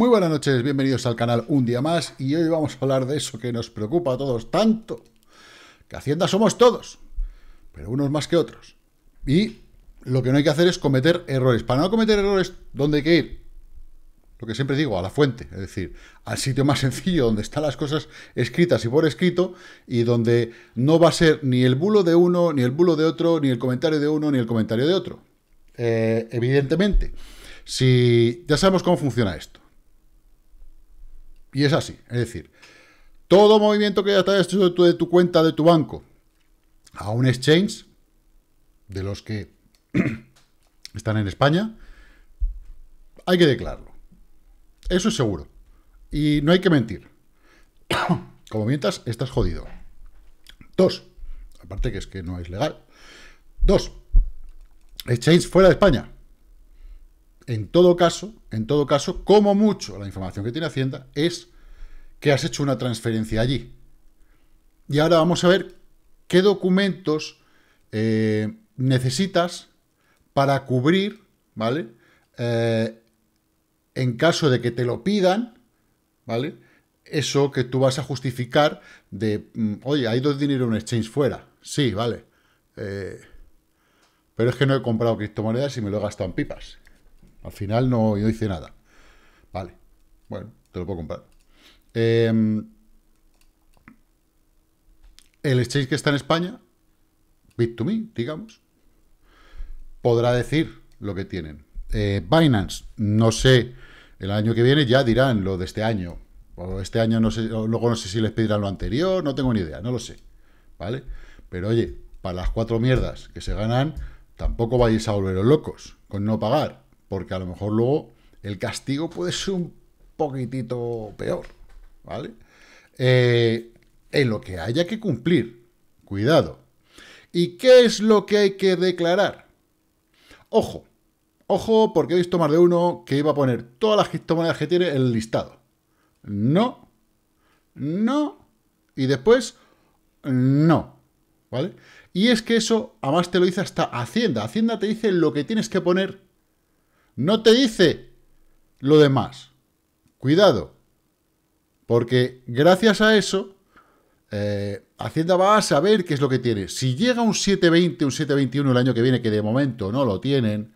Muy buenas noches, bienvenidos al canal un día más y hoy vamos a hablar de eso que nos preocupa a todos tanto, que Hacienda somos todos, pero unos más que otros. Y lo que no hay que hacer es cometer errores. Para no cometer errores, ¿dónde hay que ir? Lo que siempre digo, a la fuente, es decir, al sitio más sencillo donde están las cosas escritas y por escrito y donde no va a ser ni el bulo de uno, ni el bulo de otro, ni el comentario de uno, ni el comentario de otro. Eh, evidentemente, si ya sabemos cómo funciona esto. Y es así, es decir, todo movimiento que ya hecho de tu, de tu cuenta de tu banco a un exchange, de los que están en España, hay que declararlo. Eso es seguro. Y no hay que mentir. Como mientras, estás jodido. Dos. Aparte que es que no es legal. Dos. Exchange fuera de España en todo caso, en todo caso, como mucho, la información que tiene Hacienda es que has hecho una transferencia allí. Y ahora vamos a ver qué documentos eh, necesitas para cubrir, ¿vale? Eh, en caso de que te lo pidan, ¿vale? Eso que tú vas a justificar de, mm, oye, hay dos dinero en exchange fuera. Sí, vale. Eh, pero es que no he comprado criptomonedas y me lo he gastado en pipas. Al final no, hice nada. Vale, bueno, te lo puedo comprar. Em, el exchange que está en España, Bit2Me, digamos, podrá decir lo que tienen. Eh, Binance, no sé, el año que viene ya dirán lo de este año. O este año no sé, luego no sé si les pedirán lo anterior, no tengo ni idea, no lo sé. ¿Vale? Pero oye, para las cuatro mierdas que se ganan, tampoco vais a volveros locos con no pagar porque a lo mejor luego el castigo puede ser un poquitito peor, ¿vale? Eh, en lo que haya que cumplir, cuidado. ¿Y qué es lo que hay que declarar? Ojo, ojo, porque he visto más de uno que iba a poner todas las criptomonedas que tiene en el listado. No, no, y después no, ¿vale? Y es que eso, además te lo dice hasta Hacienda. Hacienda te dice lo que tienes que poner no te dice lo demás. Cuidado, porque gracias a eso, eh, Hacienda va a saber qué es lo que tiene. Si llega un 720, un 721 el año que viene, que de momento no lo tienen,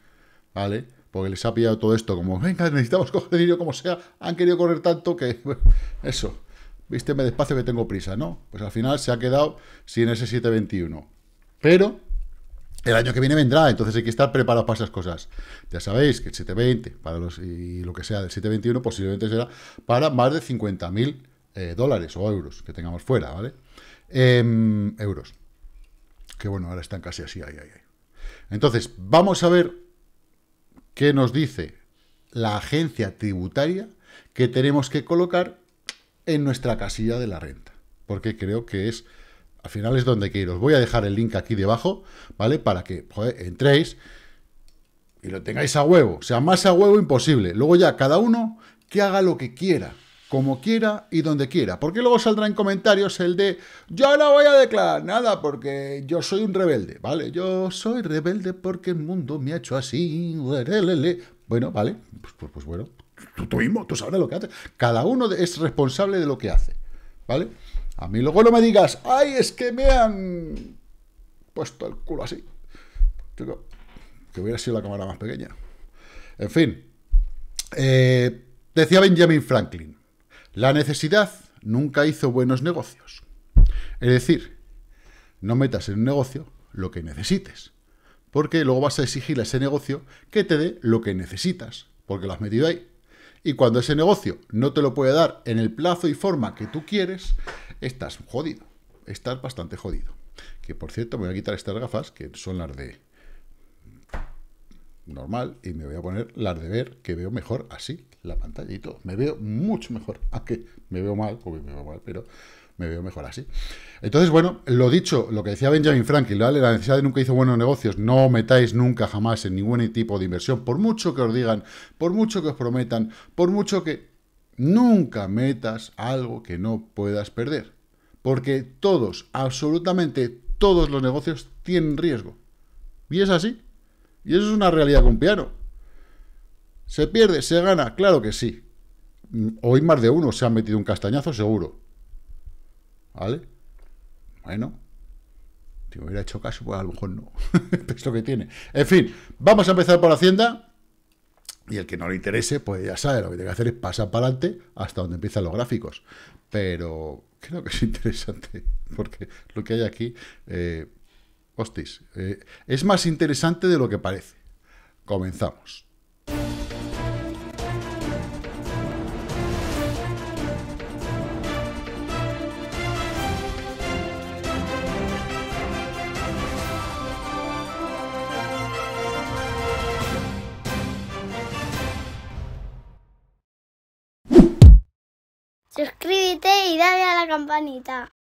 ¿vale? Porque les ha pillado todo esto como, venga, necesitamos coger dinero como sea, han querido correr tanto que, eso, vísteme despacio que tengo prisa, ¿no? Pues al final se ha quedado sin ese 721. Pero el año que viene vendrá, entonces hay que estar preparados para esas cosas. Ya sabéis que el 720 para los, y lo que sea del 721 posiblemente será para más de 50.000 eh, dólares o euros que tengamos fuera, ¿vale? Em, euros. Que bueno, ahora están casi así, Entonces, vamos a ver qué nos dice la agencia tributaria que tenemos que colocar en nuestra casilla de la renta, porque creo que es al final es donde quiero. Os voy a dejar el link aquí debajo, ¿vale? Para que entréis y lo tengáis a huevo. O sea, más a huevo imposible. Luego ya cada uno que haga lo que quiera, como quiera y donde quiera. Porque luego saldrá en comentarios el de yo no voy a declarar nada porque yo soy un rebelde, ¿vale? Yo soy rebelde porque el mundo me ha hecho así. Bueno, vale, pues, pues, pues bueno, tú, tú mismo, tú sabrás lo que haces. Cada uno es responsable de lo que hace, ¿vale? A mí luego no me digas, ay, es que me han puesto el culo así. que hubiera sido la cámara más pequeña. En fin, eh, decía Benjamin Franklin, la necesidad nunca hizo buenos negocios. Es decir, no metas en un negocio lo que necesites, porque luego vas a exigir a ese negocio que te dé lo que necesitas, porque lo has metido ahí. Y cuando ese negocio no te lo puede dar en el plazo y forma que tú quieres, estás jodido, estás bastante jodido. Que por cierto, me voy a quitar estas gafas, que son las de normal, y me voy a poner las de ver, que veo mejor así, la pantalla y todo. Me veo mucho mejor, aunque me veo mal, porque me veo mal, pero me veo mejor así. Entonces, bueno, lo dicho, lo que decía Benjamin Franklin, ¿vale? la necesidad de nunca hizo buenos negocios, no metáis nunca jamás en ningún tipo de inversión, por mucho que os digan, por mucho que os prometan, por mucho que... Nunca metas algo que no puedas perder. Porque todos, absolutamente todos los negocios tienen riesgo. Y es así. Y eso es una realidad con piano. ¿Se pierde? ¿Se gana? Claro que sí. Hoy más de uno se ha metido un castañazo seguro. ¿Vale? Bueno. Si me hubiera hecho caso, pues a lo mejor no. es lo que tiene. En fin, vamos a empezar por Hacienda. Y el que no le interese, pues ya sabe, lo que tiene que hacer es pasar para adelante hasta donde empiezan los gráficos. Pero creo que es interesante, porque lo que hay aquí, eh, hostis, eh, es más interesante de lo que parece. Comenzamos. campanita.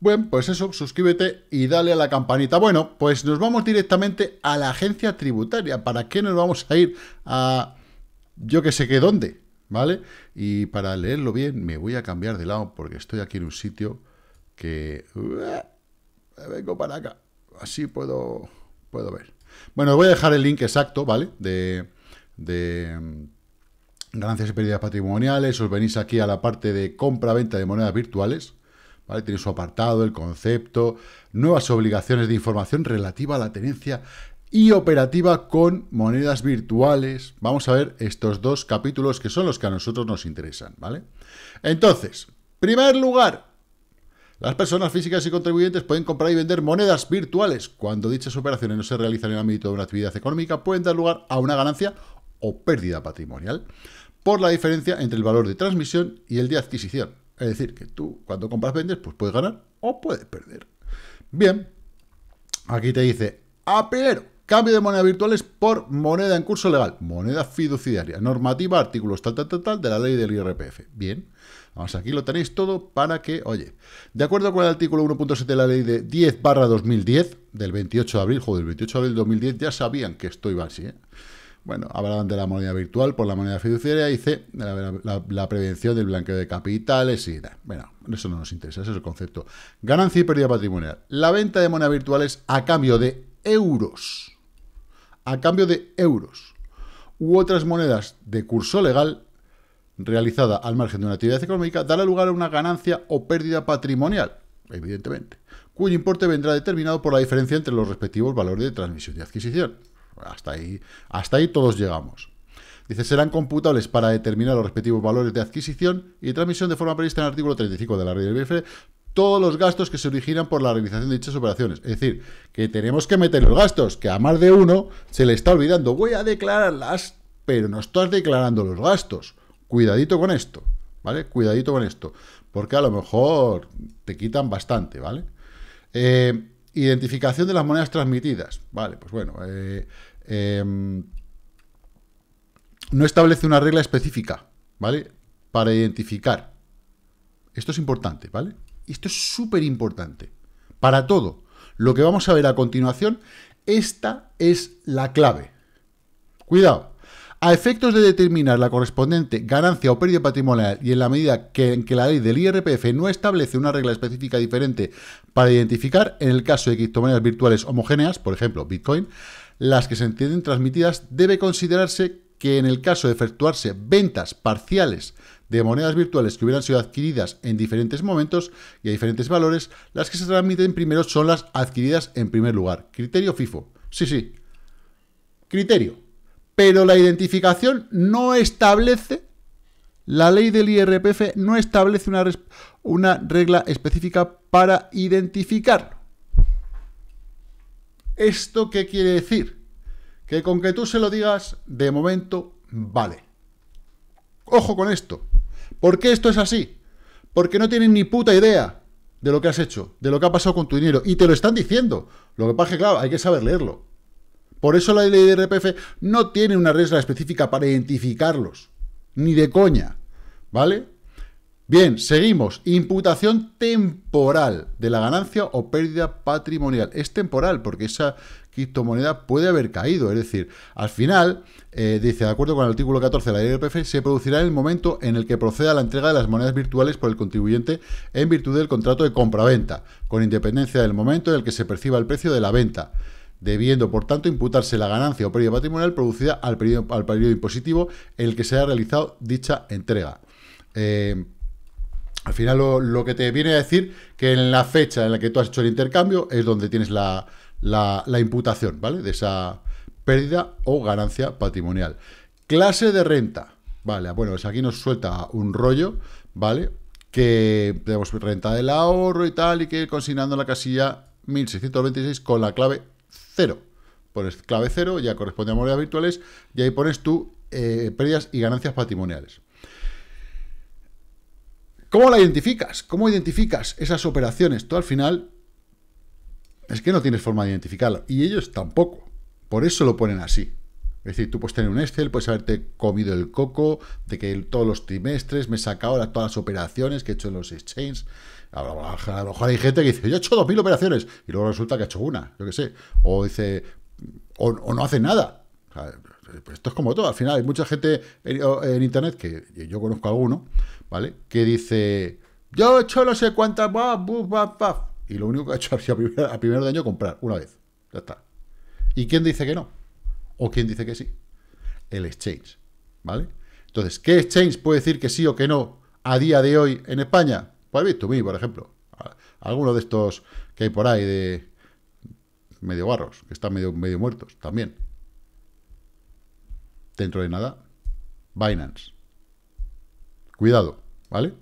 Bueno, pues eso, suscríbete y dale a la campanita. Bueno, pues nos vamos directamente a la agencia tributaria. ¿Para qué nos vamos a ir a yo que sé qué dónde? ¿Vale? Y para leerlo bien me voy a cambiar de lado porque estoy aquí en un sitio que... Eh, vengo para acá. Así puedo, puedo ver. Bueno, voy a dejar el link exacto, ¿vale? De... de ganancias y pérdidas patrimoniales, os venís aquí a la parte de compra-venta de monedas virtuales, ¿vale? tiene su apartado, el concepto, nuevas obligaciones de información relativa a la tenencia y operativa con monedas virtuales. Vamos a ver estos dos capítulos que son los que a nosotros nos interesan, ¿vale? Entonces, primer lugar, las personas físicas y contribuyentes pueden comprar y vender monedas virtuales. Cuando dichas operaciones no se realizan en el ámbito de una actividad económica, pueden dar lugar a una ganancia o pérdida patrimonial por la diferencia entre el valor de transmisión y el de adquisición. Es decir, que tú cuando compras vendes, pues puedes ganar o puedes perder. Bien, aquí te dice, a primero, cambio de moneda virtuales por moneda en curso legal, moneda fiduciaria, normativa, artículos tal, tal, tal, tal, de la ley del IRPF. Bien, vamos, aquí lo tenéis todo para que, oye, de acuerdo con el artículo 1.7 de la ley de 10 barra 2010, del 28 de abril, joder, del 28 de abril de 2010, ya sabían que esto iba así, ¿eh? Bueno, hablaban de la moneda virtual por la moneda fiduciaria y C, la, prevención del blanqueo de capitales y nada. Bueno, eso no nos interesa, ese es el concepto. Ganancia y pérdida patrimonial. La venta de moneda virtual es a cambio de euros. A cambio de euros. U otras monedas de curso legal realizada al margen de una actividad económica dará lugar a una ganancia o pérdida patrimonial, evidentemente, cuyo importe vendrá determinado por la diferencia entre los respectivos valores de transmisión y adquisición. Hasta ahí, hasta ahí todos llegamos. Dice, serán computables para determinar los respectivos valores de adquisición y transmisión de forma prevista en el artículo 35 de la ley del todos los gastos que se originan por la realización de dichas operaciones. Es decir, que tenemos que meter los gastos, que a más de uno se le está olvidando. Voy a declararlas, pero no estás declarando los gastos. Cuidadito con esto, ¿vale? Cuidadito con esto, porque a lo mejor te quitan bastante, ¿vale? Eh, identificación de las monedas transmitidas. Vale, pues bueno... Eh, Em, no establece una regla específica, ¿vale? Para identificar. Esto es importante, ¿vale? Esto es súper importante. Para todo. Lo que vamos a ver a continuación, esta es la clave. Cuidado. A efectos de determinar la correspondiente ganancia o pérdida patrimonial y en la medida en que la ley del IRPF no establece una regla específica diferente para identificar, en el caso de criptomonedas virtuales homogéneas, por ejemplo, Bitcoin, las que se entienden transmitidas, debe considerarse que en el caso de efectuarse ventas parciales de monedas virtuales que hubieran sido adquiridas en diferentes momentos y a diferentes valores, las que se transmiten primero son las adquiridas en primer lugar. Criterio FIFO. Sí, sí. Criterio. Pero la identificación no establece, la ley del IRPF no establece una, una regla específica para identificarlo. ¿Esto qué quiere decir? Que con que tú se lo digas, de momento, vale. Ojo con esto. ¿Por qué esto es así? Porque no tienen ni puta idea de lo que has hecho, de lo que ha pasado con tu dinero. Y te lo están diciendo. Lo que pasa es que, claro, hay que saber leerlo. Por eso la ley de RPF no tiene una regla específica para identificarlos. Ni de coña. ¿Vale? Bien, seguimos. Imputación temporal de la ganancia o pérdida patrimonial. Es temporal porque esa criptomoneda puede haber caído. Es decir, al final, eh, dice, de acuerdo con el artículo 14 de la IRPF, se producirá en el momento en el que proceda la entrega de las monedas virtuales por el contribuyente en virtud del contrato de compra-venta, con independencia del momento en el que se perciba el precio de la venta debiendo por tanto imputarse la ganancia o pérdida patrimonial producida al periodo, impositivo en el que se haya realizado dicha entrega. Eh, al final lo, que te viene a decir que en la fecha en la que tú has hecho el intercambio es donde tienes la, imputación, ¿vale? De esa pérdida o ganancia patrimonial. Clase de renta. Vale, bueno, pues aquí nos suelta un rollo, ¿vale? Que tenemos renta del ahorro y tal, y que consignando la casilla 1626 con la clave 0. Pones clave 0, ya corresponde a monedas virtuales, y ahí pones tú eh, pérdidas y ganancias patrimoniales. ¿Cómo la identificas? ¿Cómo identificas esas operaciones? Tú al final es que no tienes forma de identificarlo. Y ellos tampoco. Por eso lo ponen así. Es decir, tú puedes tener un Excel, puedes haberte comido el coco de que todos los trimestres me he sacado todas las operaciones que he hecho en los exchanges. A lo mejor hay gente que dice, yo he hecho 2.000 operaciones y luego resulta que ha hecho una, yo qué sé. O dice, o, o no hace nada. O sea, eh, esto es como todo. Al final hay mucha gente en, internet, que yo conozco a alguno, ¿vale? Que dice, yo he hecho no sé cuántas, buf, Y lo único que ha hecho ha a, primer, primero de año comprar, una vez. Ya está. ¿Y quién dice que no? ¿O quién dice que sí? El exchange, ¿vale? Entonces, ¿qué exchange puede decir que sí o que no a día de hoy en España? Pues visto 2 por ejemplo. alguno de estos que hay por ahí de medio barros, que están medio, medio muertos también dentro de nada, Binance. Cuidado, ¿vale?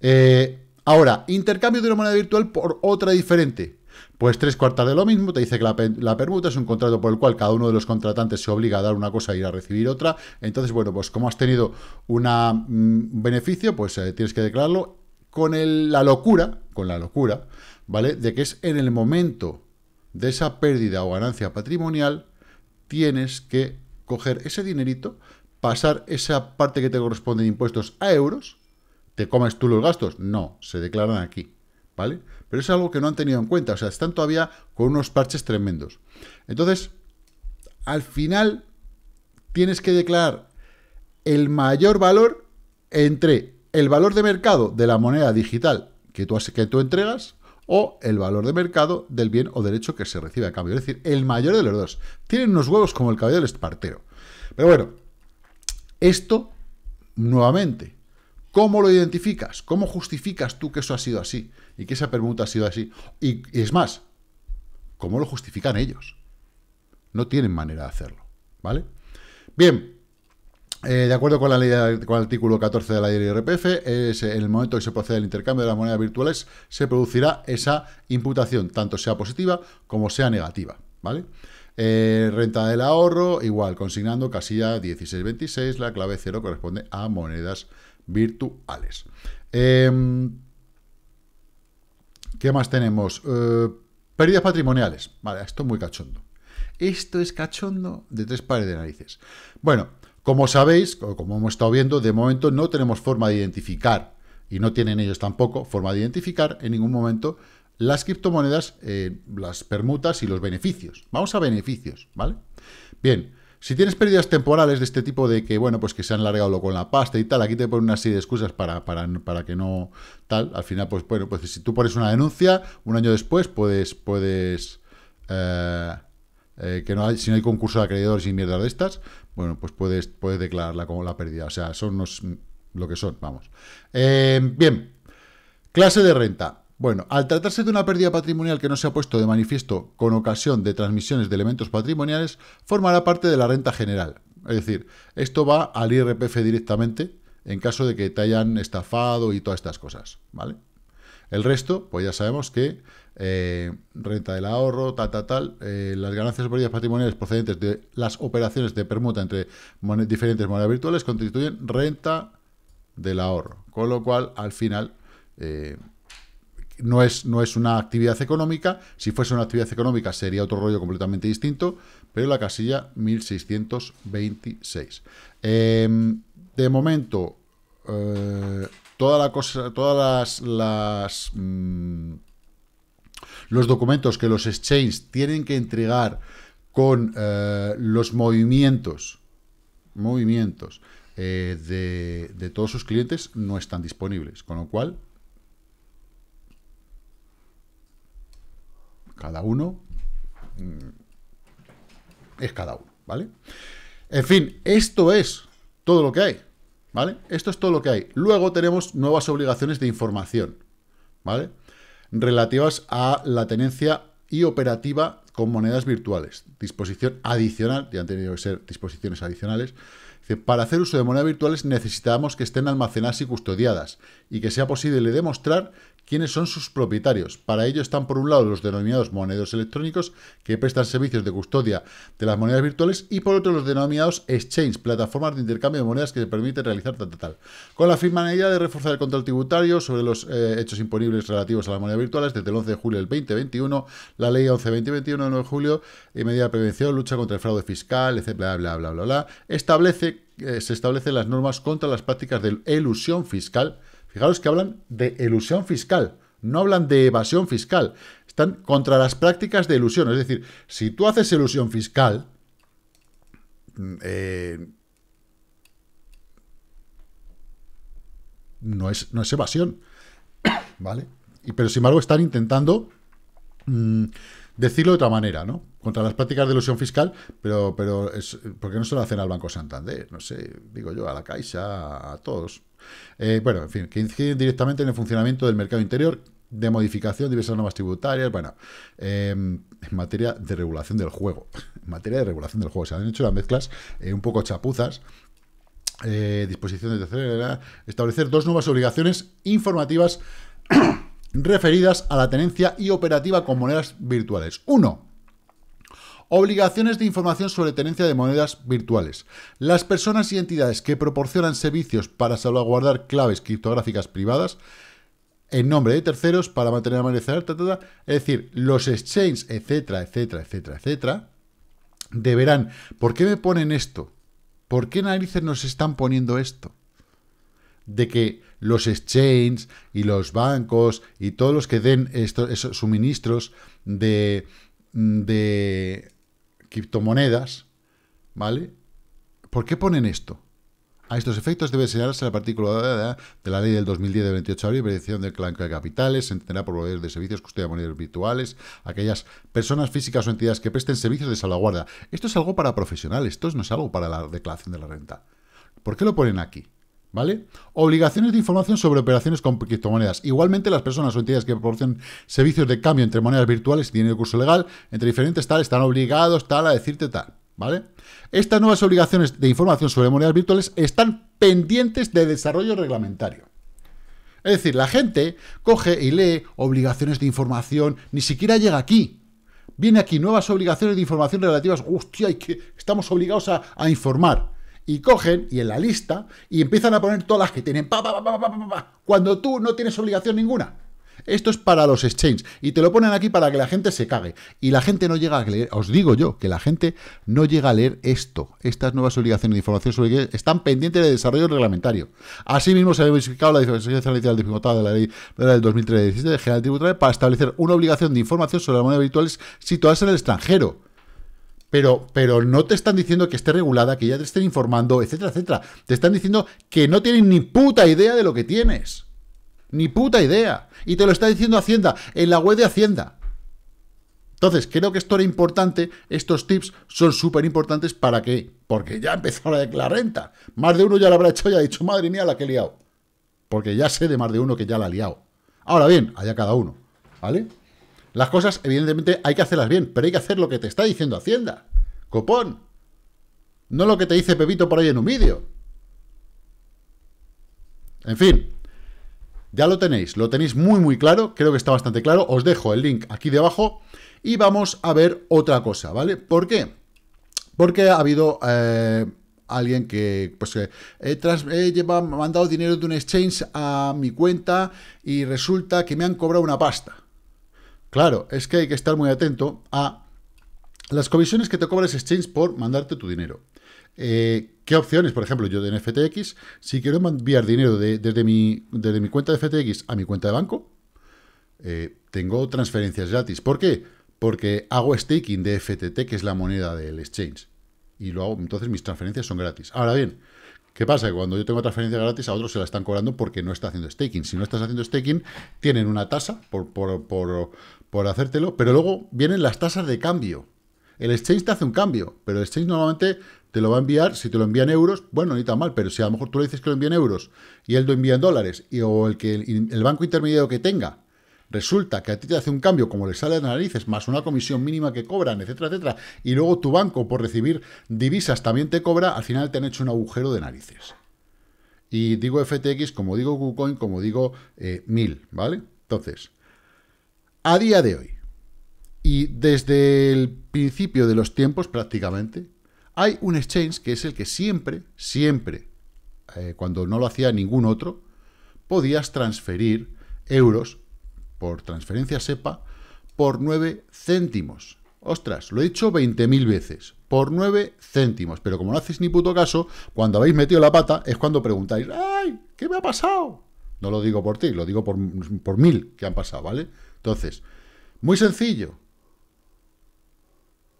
Eh, ahora, intercambio de una moneda virtual por otra diferente. Pues tres cuartas de lo mismo, te dice que la, permuta es un contrato por el cual cada uno de los contratantes se obliga a dar una cosa y e ir a recibir otra. Entonces, bueno, pues como has tenido un mm, beneficio, pues eh, tienes que declararlo con la locura, con la locura, ¿vale? De que es en el momento de esa pérdida o ganancia patrimonial, tienes que coger ese dinerito, pasar esa parte que te corresponde de impuestos a euros, ¿te comes tú los gastos? No, se declaran aquí, ¿vale? Pero es algo que no han tenido en cuenta, o sea, están todavía con unos parches tremendos. Entonces, al final, tienes que declarar el mayor valor entre el valor de mercado de la moneda digital que tú, que tú entregas o el valor de mercado del bien o derecho que se recibe a cambio. Es decir, el mayor de los dos. Tienen unos huevos como el caballo del espartero. Pero bueno, esto, nuevamente, ¿cómo lo identificas? ¿Cómo justificas tú que eso ha sido así? Y que esa pregunta ha sido así. Y, y es más, ¿cómo lo justifican ellos? No tienen manera de hacerlo, ¿vale? Bien, eh, de acuerdo con la el artículo 14 de la ley de IRPF, en el momento que se proceda el intercambio de las monedas virtuales, se producirá esa imputación, tanto sea positiva como sea negativa. ¿Vale? Eh, renta del ahorro, igual, consignando casilla 1626, la clave 0 corresponde a monedas virtuales. Em, ¿Qué más tenemos? Eh, pérdidas patrimoniales. Vale, esto es muy cachondo. Esto es cachondo de tres pares de narices. Bueno, como sabéis, como hemos estado viendo, de momento no tenemos forma de identificar, y no tienen ellos tampoco forma de identificar en ningún momento las criptomonedas, eh, las permutas y los beneficios. Vamos a beneficios, ¿vale? Bien, si tienes pérdidas temporales de este tipo de que, bueno, pues que se han largado con la pasta y tal, aquí te ponen una serie de excusas para, que no tal. Al final, pues bueno, pues si tú pones una denuncia, un año después puedes, puedes eh, eh, que no hay, si no hay concurso de acreedores y mierdas de estas, bueno, pues puedes, declararla como la pérdida. O sea, son lo que son, vamos. Eh, bien, clase de renta. Bueno, al tratarse de una pérdida patrimonial que no se ha puesto de manifiesto con ocasión de transmisiones de elementos patrimoniales, formará parte de la renta general. Es decir, esto va al IRPF directamente en caso de que te hayan estafado y todas estas cosas, ¿vale? El resto, pues ya sabemos que eh, renta del ahorro, tal, tal, tal, eh, las ganancias o patrimoniales procedentes de las operaciones de permuta entre diferentes monedas virtuales constituyen renta del ahorro. Con lo cual, al final, eh, no, es, no es una actividad económica. Si fuese una actividad económica sería otro rollo completamente distinto, pero la casilla 1626. Em, de momento, todas las... Mm, los documentos que los exchanges tienen que entregar con eh, los movimientos, movimientos eh, de, de todos sus clientes no están disponibles, con lo cual cada uno mm, es cada uno, ¿vale? En fin, esto es todo lo que hay, ¿vale? Esto es todo lo que hay. Luego tenemos nuevas obligaciones de información, ¿vale? relativas a la tenencia y operativa con monedas virtuales. Disposición adicional, ya han tenido que ser disposiciones adicionales, para hacer uso de monedas virtuales necesitamos que estén almacenadas y custodiadas y que sea posible demostrar quiénes son sus propietarios. Para ello están por un lado los denominados monedos electrónicos que prestan servicios de custodia de las monedas virtuales y por otro los denominados exchange, plataformas de intercambio de monedas que se permiten realizar tal, tal, tal. Con la finalidad de reforzar el control tributario sobre los eh, hechos imponibles relativos a las monedas virtuales desde el 11 de julio del 2021, la ley 11-2021 de 9 de julio y medida de prevención, lucha contra el fraude fiscal, etc. bla, bla, bla, bla, establece eh, se establecen las normas contra las prácticas de elusión fiscal. Fijaros que hablan de elusión fiscal, no hablan de evasión fiscal. Están contra las prácticas de elusión. Es decir, si tú haces elusión fiscal, mm, eh, no, es, no es evasión. ¿Vale? Y, pero sin embargo están intentando mm, decirlo de otra manera, ¿no? contra las prácticas de ilusión fiscal, pero, pero es, ¿por qué no se lo hacen al Banco Santander? No sé, digo yo, a la Caixa, a todos. Eh, bueno, en fin, que inciden directamente en el funcionamiento del mercado interior, de modificación, diversas normas tributarias, bueno, em, en materia de regulación del juego, en materia de regulación del juego, se han hecho las mezclas eh, un poco chapuzas, eh, disposiciones de tercera, establecer dos nuevas obligaciones informativas referidas a la tenencia y operativa con monedas virtuales. Uno, Obligaciones de información sobre tenencia de monedas virtuales. Las personas y entidades que proporcionan servicios para salvaguardar claves criptográficas privadas en nombre de terceros para mantener amanecer, ta, es decir, los exchanges, etcétera, etcétera, etcétera, etcétera, deberán. ¿Por qué me ponen esto? ¿Por qué narices nos están poniendo esto? De que los exchanges y los bancos y todos los que den estos, suministros de, de criptomonedas, ¿vale? ¿Por qué ponen esto? A estos efectos debe señalarse la artículo de la ley del 2010 de 28 de abril, prevención del clan de capitales, se entenderá por proveedores de servicios, custodia de monedas virtuales, aquellas personas físicas o entidades que presten servicios de salvaguarda. Esto es algo para profesionales, esto no es algo para la declaración de la renta. ¿Por qué lo ponen aquí? ¿Vale? Obligaciones de información sobre operaciones con criptomonedas. Igualmente, las personas o entidades que proporcionan servicios de cambio entre monedas virtuales y dinero de curso legal, entre diferentes tal, están obligados tal a decirte tal. ¿Vale? Estas nuevas obligaciones de información sobre monedas virtuales están pendientes de desarrollo reglamentario. Es decir, la gente coge y lee obligaciones de información, ni siquiera llega aquí. Viene aquí nuevas obligaciones de información relativas. Hostia, que, estamos obligados a informar y cogen y en la lista y empiezan a poner todas las que tienen cuando tú no tienes obligación ninguna. Esto es para los exchanges y te lo ponen aquí para que la gente se cague. Y la gente no llega a leer, os digo yo, que la gente no llega a leer esto, estas nuevas obligaciones de información sobre que están pendientes de desarrollo reglamentario. Asimismo, se ha modificado la diferencia de la ley del 2013 de General Tributaria para establecer una obligación de información sobre las monedas virtuales situadas en el extranjero pero, no te están diciendo que esté regulada, que ya te estén informando, etcétera, etcétera. Te están diciendo que no tienen ni puta idea de lo que tienes. Ni puta idea. Y te lo está diciendo Hacienda, en la web de Hacienda. Entonces, creo que esto era importante, estos tips son súper importantes para qué? Porque ya empezó la, la renta. Más de uno ya la habrá hecho y ha dicho, madre mía, la que he liado. Porque ya sé de más de uno que ya la ha liado. Ahora bien, allá cada uno. ¿Vale? Las cosas, evidentemente, hay que hacerlas bien, pero hay que hacer lo que te está diciendo Hacienda. Copón. No lo que te dice Pepito por ahí en un vídeo. En fin, ya lo tenéis, lo tenéis muy muy claro, creo que está bastante claro. Os dejo el link aquí debajo y vamos a ver otra cosa, ¿vale? ¿Por qué? Porque ha habido... Eh, alguien que pues que, eh, mandado dinero de un exchange a mi cuenta y resulta que me han cobrado una pasta. Claro, es que hay que estar muy atento a las comisiones que te cobra ese exchange por mandarte tu dinero. Eh, ¿Qué opciones? Por ejemplo, yo de FTX, si quiero enviar dinero desde, mi, cuenta de FTX a mi cuenta de banco, eh, tengo transferencias gratis. ¿Por qué? Porque hago staking de FTT, que es la moneda del exchange. Y lo hago, entonces mis transferencias son gratis. Ahora bien, ¿Qué pasa? Que cuando yo tengo transferencias gratis, a otros se la están cobrando porque no está haciendo staking. Si no estás haciendo staking, tienen una tasa por, por hacértelo, pero luego vienen las tasas de cambio. El exchange te hace un cambio, pero el exchange normalmente te lo va a enviar, si te lo envían euros, bueno, ni tan mal, pero si a lo mejor tú le dices que lo envía en euros y él lo envía en dólares, y, o el que el, banco intermediario que tenga resulta que a ti te hace un cambio como le sale de narices, más una comisión mínima que cobran, etcétera, etcétera, y luego tu banco por recibir divisas también te cobra, al final te han hecho un agujero de narices. Y digo FTX, como digo KuCoin, como digo eh, MIL, 1000, ¿vale? Entonces, a día de hoy, y desde el principio de los tiempos prácticamente, hay un exchange que es el que siempre, siempre, eh, cuando no lo hacía ningún otro, podías transferir euros por transferencia SEPA por 9 céntimos. Ostras, lo he hecho 20.000 veces, por 9 céntimos. Pero como no hacéis ni puto caso, cuando habéis metido la pata es cuando preguntáis, ¡ay! ¿Qué me ha pasado? No lo digo por ti, lo digo por, por mil que han pasado, ¿vale? Entonces, muy sencillo.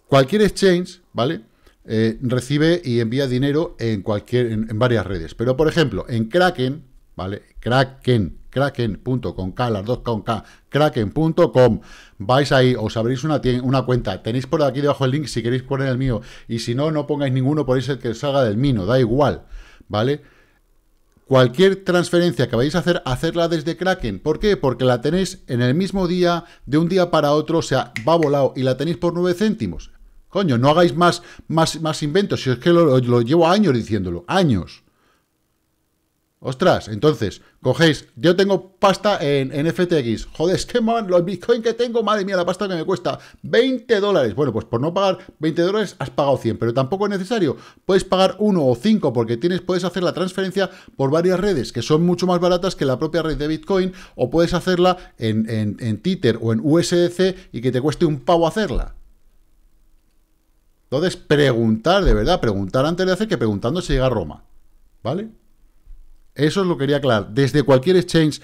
Cualquier exchange, ¿vale? Eh, recibe y envía dinero en, cualquier, en, varias redes. Pero, por ejemplo, en Kraken, ¿vale? Kraken, kraken.com, K, las dos con K, kraken.com. Vais ahí, os abrís una, una cuenta. Tenéis por aquí debajo el link si queréis poner el mío. Y si no, no pongáis ninguno, podéis el que salga del mío, da igual, ¿vale? Cualquier transferencia que vayáis a hacer, hacerla desde Kraken. ¿Por qué? Porque la tenéis en el mismo día, de un día para otro, o sea, va volado y la tenéis por nueve céntimos. Coño, no hagáis más, más, más inventos, si es que lo, lo llevo años diciéndolo, años. Ostras, entonces, cogéis, yo tengo pasta en, FTX, joder, es que man, los Bitcoin que tengo, madre mía, la pasta que me cuesta, 20 dólares, bueno, pues por no pagar 20 dólares has pagado 100, pero tampoco es necesario, puedes pagar uno o 5 porque tienes, puedes hacer la transferencia por varias redes que son mucho más baratas que la propia red de Bitcoin o puedes hacerla en, en, en o en USDC y que te cueste un pavo hacerla. Entonces, preguntar, de verdad, preguntar antes de hacer que preguntando se llega a Roma, ¿vale? Eso os lo quería aclarar. Desde cualquier exchange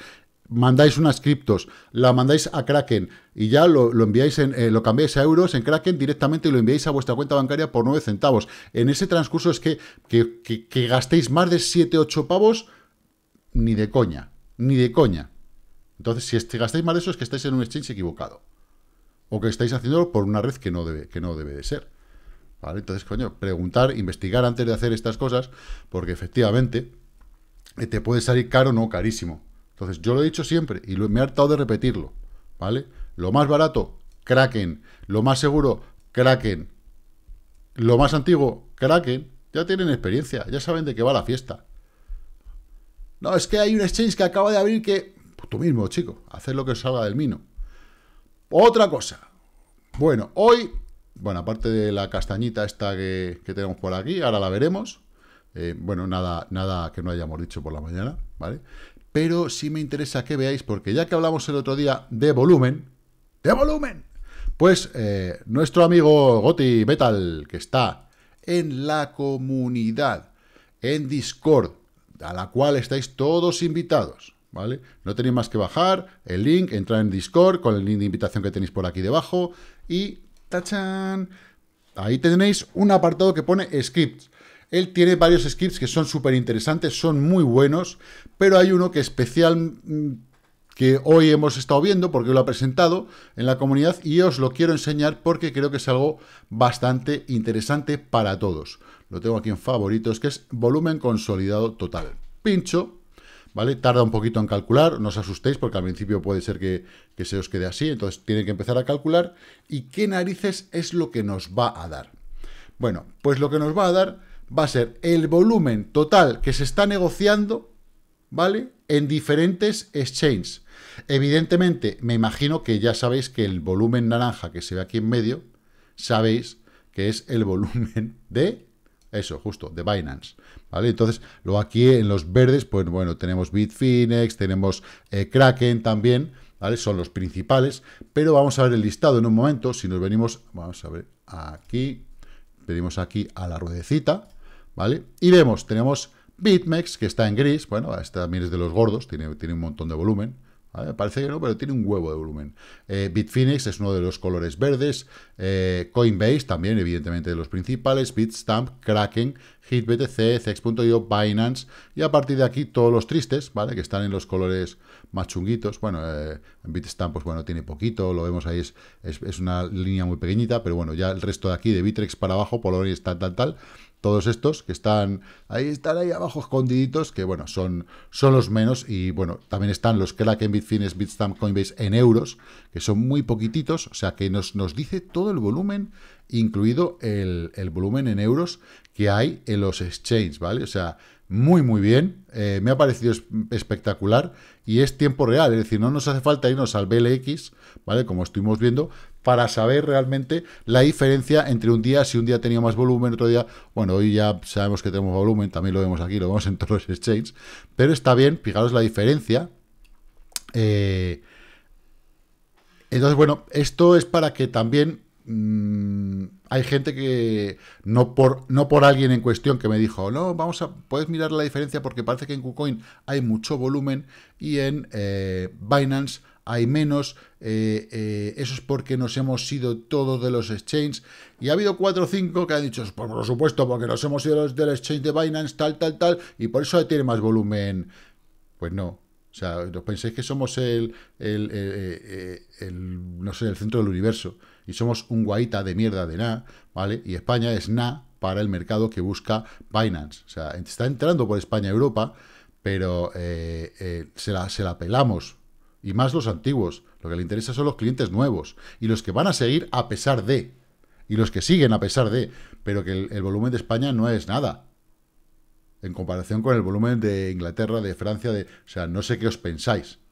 mandáis unas criptos, la mandáis a Kraken y ya lo, enviáis en, eh, lo cambiáis a euros en Kraken directamente y lo enviáis a vuestra cuenta bancaria por 9 centavos. En ese transcurso es que, que, gastéis más de 7-8 pavos, ni de coña, ni de coña. Entonces, si gastáis más de eso es que estáis en un exchange equivocado. O que estáis haciéndolo por una red que no debe, que no debe de ser. Entonces, coño, preguntar, investigar antes de hacer estas cosas, porque efectivamente te puede salir caro, no carísimo. Entonces, yo lo he dicho siempre y me he hartado de repetirlo, ¿vale? Lo más barato, Kraken. Lo más seguro, Kraken. Lo más antiguo, Kraken. Ya tienen experiencia, ya saben de qué va la fiesta. No, es que hay un exchange que acaba de abrir que... Pues tú mismo, chico, haces lo que os salga del mino. Otra cosa. Bueno, hoy... Bueno, aparte de la castañita esta que, que tenemos por aquí, ahora la veremos. Eh, bueno, nada, nada que no hayamos dicho por la mañana, ¿vale? Pero sí me interesa que veáis, porque ya que hablamos el otro día de volumen, ¡de volumen! Pues eh, nuestro amigo Goti Metal, que está en la comunidad, en Discord, a la cual estáis todos invitados, ¿vale? No tenéis más que bajar el link, entrar en Discord con el link de invitación que tenéis por aquí debajo y tachan. Ahí tenéis un apartado que pone scripts. Él tiene varios scripts que son súper interesantes, son muy buenos, pero hay uno que especial mm, que hoy hemos estado viendo porque lo ha presentado en la comunidad y os lo quiero enseñar porque creo que es algo bastante interesante para todos. Lo tengo aquí en favoritos, que es volumen consolidado total. Pincho, ¿vale? Tarda un poquito en calcular, no os asustéis porque al principio puede ser que, que se os quede así, entonces tiene que empezar a calcular. ¿Y qué narices es lo que nos va a dar? Bueno, pues lo que nos va a dar va a ser el volumen total que se está negociando, ¿vale? En diferentes exchanges. Evidentemente, me imagino que ya sabéis que el volumen naranja que se ve aquí en medio, sabéis que es el volumen de eso, justo, de Binance, ¿vale? Entonces, lo aquí en los verdes, pues bueno, tenemos Bitfinex, tenemos eh, Kraken también, ¿vale? Son los principales, pero vamos a ver el listado en un momento, si nos venimos, vamos a ver, aquí, venimos aquí a la ruedecita, ¿vale? Y vemos, tenemos BitMEX, que está en gris, bueno, este también es de los gordos, tiene, tiene un montón de volumen, ¿vale? Parece que no, pero tiene un huevo de volumen. Eh, Bitfinex es uno de los colores verdes, eh, Coinbase también, evidentemente, de los principales, Bitstamp, Kraken, HitBTC, Zex.io, Binance, y a partir de aquí todos los tristes, ¿vale? Que están en los colores más chunguitos. Bueno, eh, Bitstamp, pues bueno, tiene poquito, lo vemos ahí, es, es, una línea muy pequeñita, pero bueno, ya el resto de aquí, de Bitrex para abajo, Polonia tal, tal, tal, todos estos que están ahí, están ahí abajo escondiditos, que bueno, son, son los menos, y bueno, también están los Kraken, Bitfines, Bitstamp, Coinbase en euros, que son muy poquititos, o sea que nos, nos dice todo el volumen, incluido el, el volumen en euros que hay en los exchanges, ¿vale? O sea, muy muy bien, eh, me ha parecido espectacular y es tiempo real, es decir, no nos hace falta irnos al BLX, ¿vale? Como estuvimos viendo, para saber realmente la diferencia entre un día, si un día tenía más volumen, otro día, bueno, hoy ya sabemos que tenemos volumen, también lo vemos aquí, lo vemos en todos los exchanges, pero está bien, fijaros la diferencia. Eh, entonces, bueno, esto es para que también Mm, hay gente que no por, no por alguien en cuestión que me dijo, no, vamos a, puedes mirar la diferencia porque parece que en KuCoin hay mucho volumen y en eh, Binance hay menos, eh, eh, eso es porque nos hemos ido todos de los exchanges, y ha habido cuatro o cinco que han dicho, pues, por supuesto, porque nos hemos ido del exchange de Binance, tal, tal, tal, y por eso tiene más volumen. Pues no, o sea, no penséis que somos el, el no sé, el centro del universo y somos un guaita de mierda de na, ¿vale? Y España es na para el mercado que busca Binance. O sea, está entrando por España Europa, pero eh, eh, se, la, se pelamos. Y más los antiguos. Lo que le interesa son los clientes nuevos y los que van a seguir a pesar de. Y los que siguen a pesar de. Pero que el, el volumen de España no es nada en comparación con el volumen de Inglaterra, de Francia, de... O sea, no sé qué os pensáis.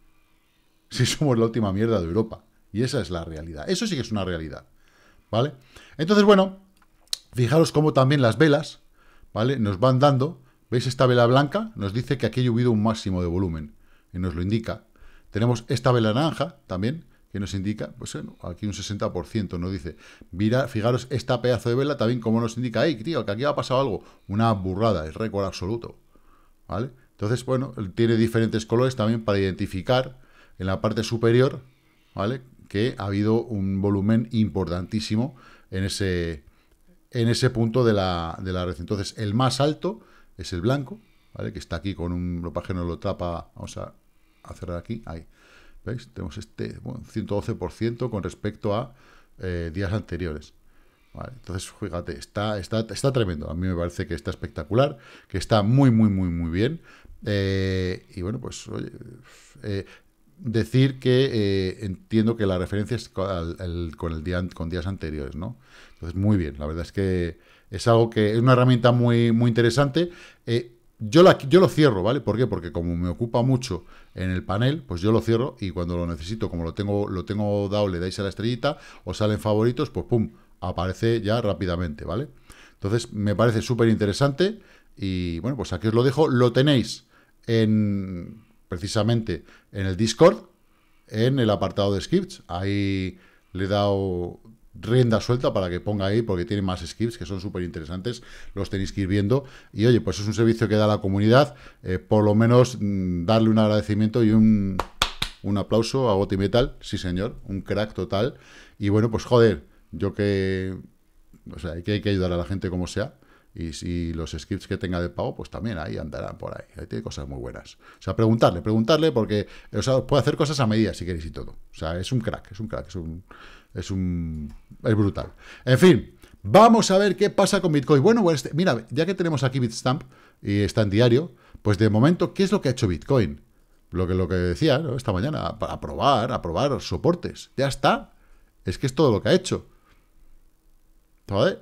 Si somos la última mierda de Europa. Y esa es la realidad. Eso sí que es una realidad. ¿Vale? Entonces, bueno, fijaros cómo también las velas, ¿vale? Nos van dando, ¿veis esta vela blanca? Nos dice que aquí ha habido un máximo de volumen, y nos lo indica. Tenemos esta vela naranja también, que nos indica, pues bueno, aquí un 60%, nos dice, mira, fijaros esta pedazo de vela también como nos indica, ahí, tío, que aquí ha pasado algo, una burrada, es récord absoluto, ¿vale? Entonces, bueno, tiene diferentes colores también para identificar en la parte superior, ¿vale? que ha habido un volumen importantísimo en ese, en ese punto de la, de la red. Entonces, el más alto es el blanco, ¿vale? que está aquí con un ropaje, no lo tapa, vamos a, cerrar aquí, ahí. ¿Veis? Tenemos este bueno, 112% con respecto a eh, días anteriores. entonces, fíjate, está, está, está tremendo. A mí me parece que está espectacular, que está muy, muy, muy, muy bien. Eh, y bueno, pues oye, eh, decir que eh, entiendo que la referencia es con, el, día, con días anteriores, ¿no? Entonces, muy bien, la verdad es que es algo que es una herramienta muy, muy interesante. Eh, yo, yo lo cierro, ¿vale? ¿Por qué? Porque como me ocupa mucho en el panel, pues yo lo cierro y cuando lo necesito, como lo tengo, lo tengo dado, le dais a la estrellita, os salen favoritos, pues pum, aparece ya rápidamente, ¿vale? Entonces, me parece súper interesante y bueno, pues aquí os lo dejo. Lo tenéis en precisamente en el Discord, en el apartado de scripts. Ahí le he dado rienda suelta para que ponga ahí, porque tiene más skips que son súper interesantes, los tenéis que ir viendo. Y oye, pues es un servicio que da la comunidad, eh, por lo menos mm, darle un agradecimiento y un, aplauso a Goti Metal, sí señor, un crack total. Y bueno, pues joder, yo que, o sea, que hay que ayudar a la gente como sea, y si los scripts que tenga de pago, pues también ahí andarán por ahí. Ahí tiene cosas muy buenas. O sea, preguntarle, preguntarle, porque o puede hacer cosas a medida si queréis y todo. O sea, es un crack, es un crack, es un. Es un. Es brutal. En fin, vamos a ver qué pasa con Bitcoin. Bueno, pues, mira, ya que tenemos aquí Bitstamp y está en diario, pues de momento, ¿qué es lo que ha hecho Bitcoin? Lo que, lo que decía esta mañana, aprobar, aprobar soportes. Ya está. Es que es todo lo que ha hecho. ¿Vale?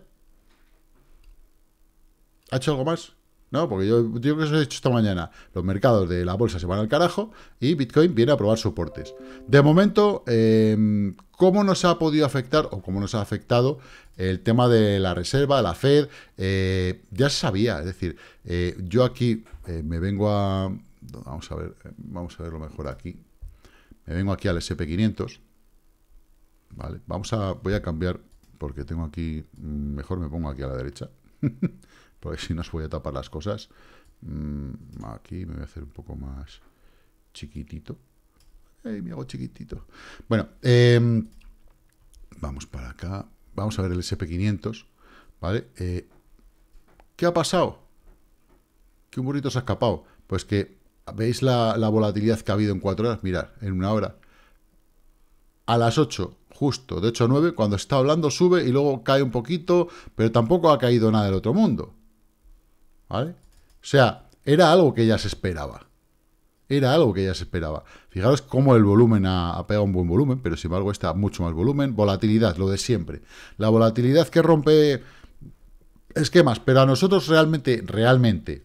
¿Ha hecho algo más? No, porque yo, digo que os he hecho esta mañana, los mercados de la bolsa se van al carajo y Bitcoin viene a probar soportes. De momento, em, ¿cómo nos ha podido afectar o cómo nos ha afectado el tema de la reserva, de la Fed? Eh, ya sabía, es decir, eh, yo aquí eh, me vengo a... Vamos a ver, vamos a lo mejor aquí. Me vengo aquí al SP500. Vale, vamos a... Voy a cambiar porque tengo aquí... Mm, mejor me pongo aquí a la derecha. porque si no os voy a tapar las cosas. Mm, aquí me voy a hacer un poco más chiquitito. Hey, me hago chiquitito. Bueno, em, vamos para acá. Vamos a ver el SP500, ¿vale? Eh, ¿Qué ha pasado? ¿Qué un burrito se ha escapado? Pues que, ¿veis la, volatilidad que ha habido en cuatro horas? Mirad, en una hora. A las 8, justo de 8 a 9, cuando está hablando sube y luego cae un poquito, pero tampoco ha caído nada del otro mundo. ¿Vale? O sea, era algo que ya se esperaba. Era algo que ya se esperaba. Fijaros cómo el volumen ha, pegado un buen volumen, pero sin embargo está mucho más volumen. Volatilidad, lo de siempre. La volatilidad que rompe esquemas, pero a nosotros realmente, realmente,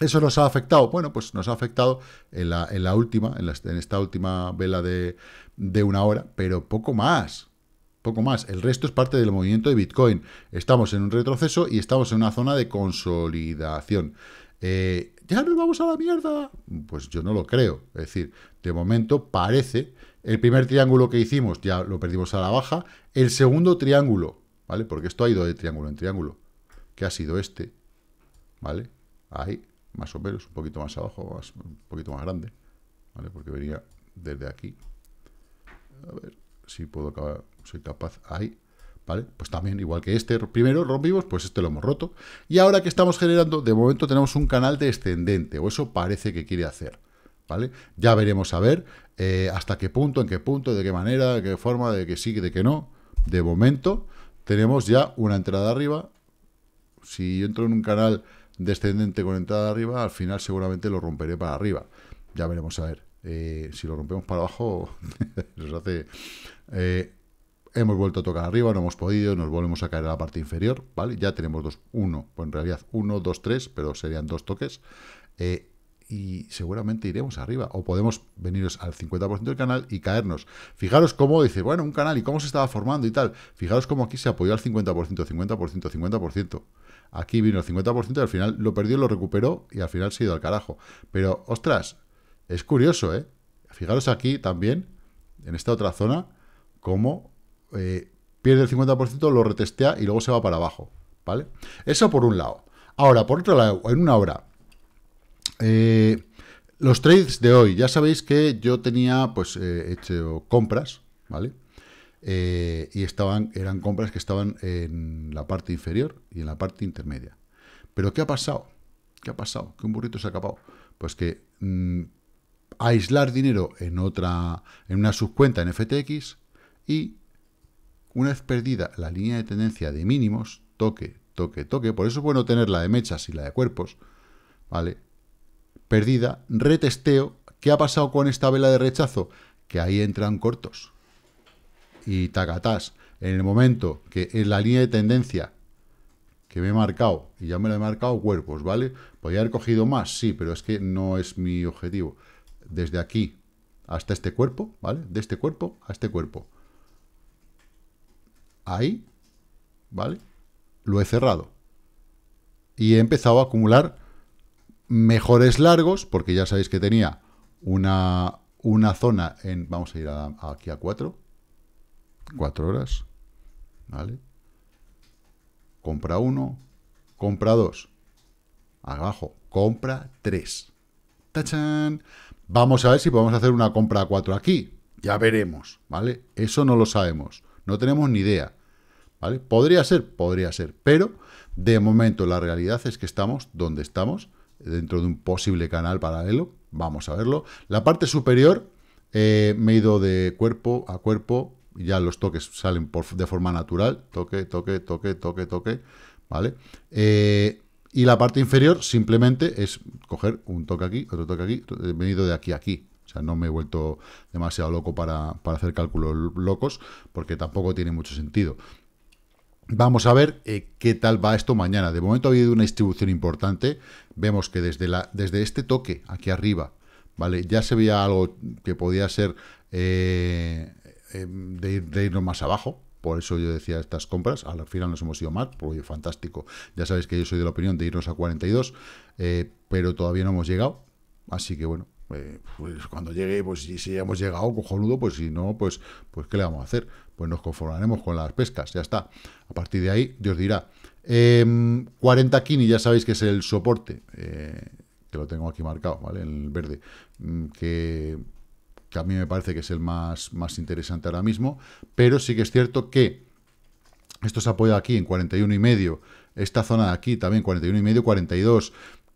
¿eso nos ha afectado? Bueno, pues nos ha afectado en la, última, en, esta última vela de una hora, pero poco más poco más. El resto es parte del movimiento de Bitcoin. Estamos en un retroceso y estamos en una zona de consolidación. Eh, ¿Ya nos vamos a la mierda? Pues yo no lo creo. Es decir, de momento parece... El primer triángulo que hicimos ya lo perdimos a la baja. El segundo triángulo, ¿vale? Porque esto ha ido de triángulo en triángulo. Que ha sido este, ¿vale? Ahí, más o menos, un poquito más abajo, un poquito más grande, ¿vale? Porque venía desde aquí. A ver, si puedo acabar, soy capaz, ahí, ¿vale? Pues también, igual que este primero rompimos, pues este lo hemos roto. Y ahora que estamos generando, de momento tenemos un canal descendente, o eso parece que quiere hacer, ¿vale? Ya veremos a ver eh, hasta qué punto, en qué punto, de qué manera, de qué forma, de que sí, de que no. De momento tenemos ya una entrada arriba. Si yo entro en un canal descendente con entrada arriba, al final seguramente lo romperé para arriba. Ya veremos a ver. Eh, si lo rompemos para abajo, nos hace... Eh, hemos vuelto a tocar arriba, no hemos podido, nos volvemos a caer a la parte inferior, ¿vale? Ya tenemos dos, uno, pues en realidad uno, dos, tres, pero serían dos toques. Eh, y seguramente iremos arriba, o podemos veniros al 50% del canal y caernos. Fijaros cómo dice, bueno, un canal y cómo se estaba formando y tal. Fijaros cómo aquí se apoyó al 50%, 50%, 50%. Aquí vino el 50% y al final lo perdió, lo recuperó y al final se ha ido al carajo. Pero, ostras, es curioso, ¿eh? Fijaros aquí también, en esta otra zona, cómo eh, pierde el 50%, lo retestea y luego se va para abajo, ¿vale? Eso por un lado. Ahora, por otro lado, en una hora, eh, los trades de hoy, ya sabéis que yo tenía, pues, eh, hecho compras, ¿vale? y estaban, eran compras que estaban en la parte inferior y en la parte intermedia. Pero ¿qué ha pasado? ¿Qué ha pasado? ¿Qué un burrito se ha acabado? Pues que mm, aislar dinero en otra, en una subcuenta en FTX y una vez perdida la línea de tendencia de mínimos, toque, toque, toque, por eso es bueno tener la de mechas y la de cuerpos, ¿vale? Perdida, retesteo, ¿qué ha pasado con esta vela de rechazo? Que ahí entran cortos. Y tacatás, en el momento que en la línea de tendencia que me he marcado, y ya me lo he marcado cuerpos, ¿vale? Podría haber cogido más, sí, pero es que no es mi objetivo desde aquí hasta este cuerpo, ¿vale? De este cuerpo a este cuerpo. Ahí, ¿vale? Lo he cerrado. Y he empezado a acumular mejores largos, porque ya sabéis que tenía una, zona en... Vamos a ir aquí a 4. Cuatro horas. ¿Vale? Compra uno, compra dos, Abajo, compra tres. ¡Tachán! Vamos a ver si podemos hacer una compra a 4 aquí. Ya veremos, ¿vale? Eso no lo sabemos. No tenemos ni idea. ¿Vale? Podría ser, podría ser. Pero, de momento, la realidad es que estamos donde estamos, dentro de un posible canal paralelo. Vamos a verlo. La parte superior eh, me he ido de cuerpo a cuerpo. Ya los toques salen por, de forma natural. Toque, toque, toque, toque, toque. ¿Vale? Eh, y la parte inferior simplemente es coger un toque aquí, otro toque aquí, he venido de aquí a aquí. O sea, no me he vuelto demasiado loco para, hacer cálculos locos, porque tampoco tiene mucho sentido. Vamos a ver eh, qué tal va esto mañana. De momento ha habido una distribución importante. Vemos que desde, la, desde este toque aquí arriba, ¿vale? Ya se veía algo que podía ser eh, eh, de irnos más abajo, por eso yo decía estas compras, al final nos hemos ido mal, porque fantástico. Ya sabéis que yo soy de la opinión de irnos a 42, eh, pero todavía no hemos llegado, así que bueno, eh, pues cuando llegue, pues si, ya hemos llegado, cojonudo, pues si no, pues, pues ¿qué le vamos a hacer? Pues nos conformaremos con las pescas, ya está. A partir de ahí, Dios dirá. Eh, em, 40 Kini, ya sabéis que es el soporte, eh, que lo tengo aquí marcado, ¿vale? En el verde, mm, que que a mí me parece que es el más, más interesante ahora mismo, pero sí que es cierto que esto se apoya aquí en 41,5, y medio, esta zona de aquí también 41,5, y medio, 42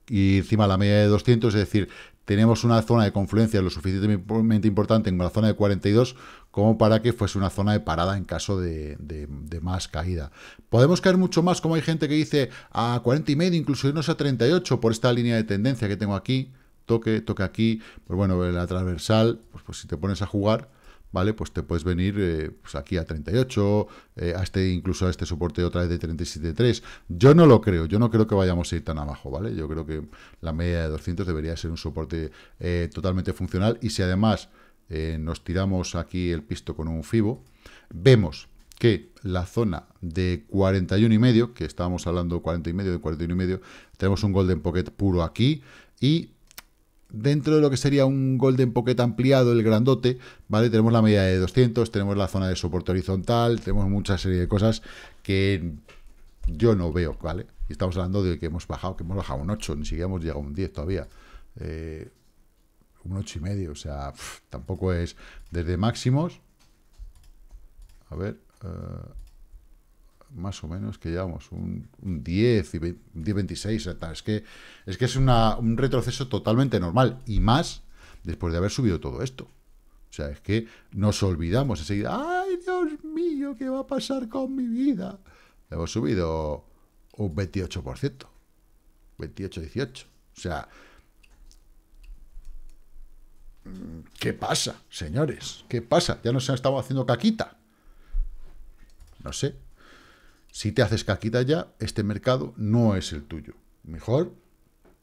y encima la media de 200, es decir, tenemos una zona de confluencia lo suficientemente importante en la zona de 42 como para que fuese una zona de parada en caso de, más caída. Podemos caer mucho más, como hay gente que dice a 40 y medio, incluso irnos a 38 por esta línea de tendencia que tengo aquí, toque, toque aquí, pues bueno, la transversal, pues, pues, si te pones a jugar, ¿vale? Pues te puedes venir eh, pues aquí a 38, eh, este, incluso a este soporte otra vez de 37.3. Yo no lo creo, yo no creo que vayamos a ir tan abajo, ¿vale? Yo creo que la media de 200 debería ser un soporte eh, totalmente funcional y si además nos tiramos aquí el pisto con un FIBO, vemos que la zona de 41 y medio, que estábamos hablando 40 y medio, de 41 y medio, tenemos un golden pocket puro aquí y dentro de lo que sería un Golden Pocket ampliado, el grandote, ¿vale? Tenemos la media de 200, tenemos la zona de soporte horizontal, tenemos mucha serie de cosas que yo no veo, ¿vale? Y estamos hablando de que hemos bajado, que hemos bajado un 8, ni siquiera hemos llegado a un 10 todavía. Eh, un 8 y medio, o sea, tampoco es desde máximos. A ver, eh, más o menos, que llevamos un, 10 y 10, 26, eh, es que es, que es una, un retroceso totalmente normal, y más después de haber subido todo esto. O sea, es que nos olvidamos enseguida, ¡ay, Dios mío, qué va a pasar con mi vida! Hemos subido un 28%, 28, 18. O sea, ¿qué pasa, señores? ¿Qué pasa? Ya nos han estado haciendo caquita. No sé, si te haces caquita ya, este mercado no es el tuyo. Mejor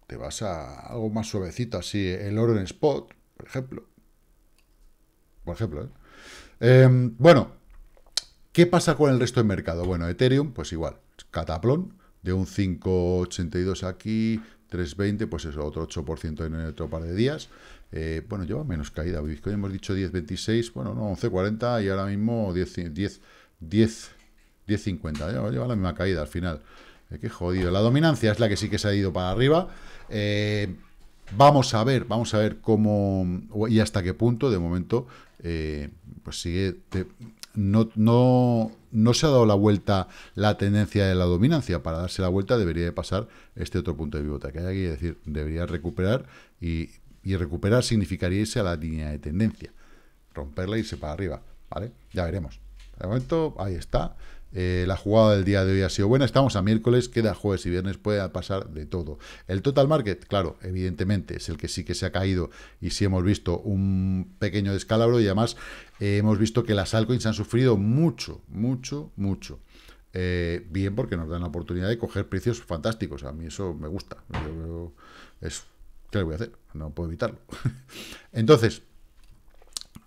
te vas a algo más suavecito, así el oro en spot, por ejemplo. Por ejemplo, ¿eh? em, bueno, ¿qué pasa con el resto del mercado? Bueno, Ethereum, pues igual, cataplón, de un 5,82 aquí, 3,20, pues eso, otro 8% en otro par de días. Eh, bueno, lleva menos caída. hemos dicho 10,26, bueno, no, 11,40 y ahora mismo 10, 10, 10 10.50, lleva la misma caída al final. qué jodido. La dominancia es la que sí que se ha ido para arriba. Eh, vamos a ver, vamos a ver cómo y hasta qué punto, de momento, eh, pues sigue... no, se ha dado la vuelta la tendencia de la dominancia. Para darse la vuelta debería de pasar este otro punto de pivota que hay aquí, es decir, debería recuperar y, recuperar significaría irse a la línea de tendencia, romperla e irse para arriba, ¿vale? Ya veremos. De momento, ahí está. Eh, la jugada del día de hoy ha sido buena. Estamos a miércoles, queda jueves y viernes, puede pasar de todo. El total market, claro, evidentemente es el que sí que se ha caído y sí hemos visto un pequeño descalabro y además eh, hemos visto que las altcoins han sufrido mucho, mucho, mucho. Eh, bien porque nos dan la oportunidad de coger precios fantásticos. A mí eso me gusta. es, ¿Qué le voy a hacer? No puedo evitarlo. Entonces,